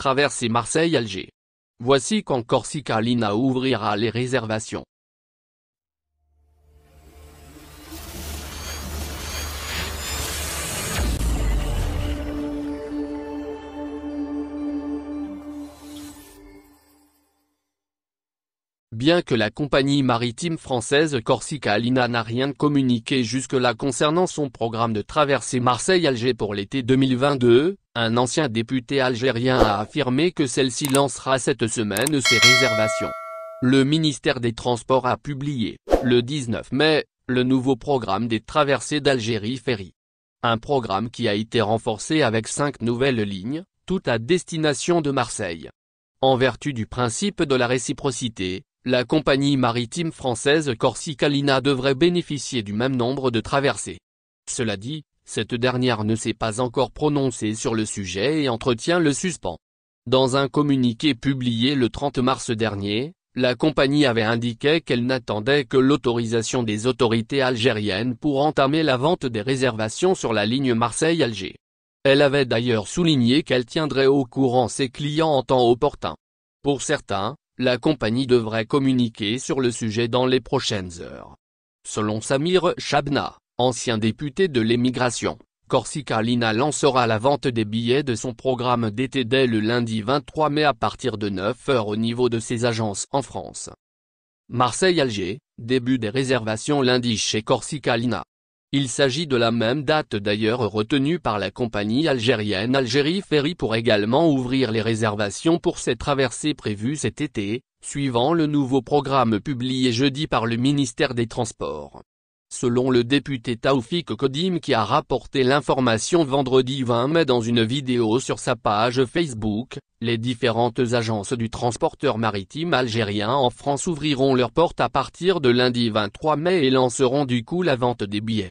traverser Marseille-Alger. Voici quand Corsica Lina ouvrira les réservations. Bien que la compagnie maritime française Corsica Lina n'a rien communiqué jusque-là concernant son programme de traversée Marseille-Alger pour l'été 2022, un ancien député algérien a affirmé que celle-ci lancera cette semaine ses réservations. Le ministère des Transports a publié, le 19 mai, le nouveau programme des traversées d'Algérie Ferry. Un programme qui a été renforcé avec cinq nouvelles lignes, toutes à destination de Marseille. En vertu du principe de la réciprocité, la compagnie maritime française Corsicalina devrait bénéficier du même nombre de traversées. Cela dit, cette dernière ne s'est pas encore prononcée sur le sujet et entretient le suspens. Dans un communiqué publié le 30 mars dernier, la compagnie avait indiqué qu'elle n'attendait que l'autorisation des autorités algériennes pour entamer la vente des réservations sur la ligne Marseille-Alger. Elle avait d'ailleurs souligné qu'elle tiendrait au courant ses clients en temps opportun. Pour certains, la compagnie devrait communiquer sur le sujet dans les prochaines heures. Selon Samir Chabna, ancien député de l'émigration, Corsica Lina lancera la vente des billets de son programme d'été dès le lundi 23 mai à partir de 9h au niveau de ses agences en France. Marseille-Alger, début des réservations lundi chez Corsica Lina. Il s'agit de la même date d'ailleurs retenue par la compagnie algérienne Algérie Ferry pour également ouvrir les réservations pour ces traversées prévues cet été, suivant le nouveau programme publié jeudi par le ministère des Transports. Selon le député Taoufik Kodim qui a rapporté l'information vendredi 20 mai dans une vidéo sur sa page Facebook, les différentes agences du transporteur maritime algérien en France ouvriront leurs portes à partir de lundi 23 mai et lanceront du coup la vente des billets.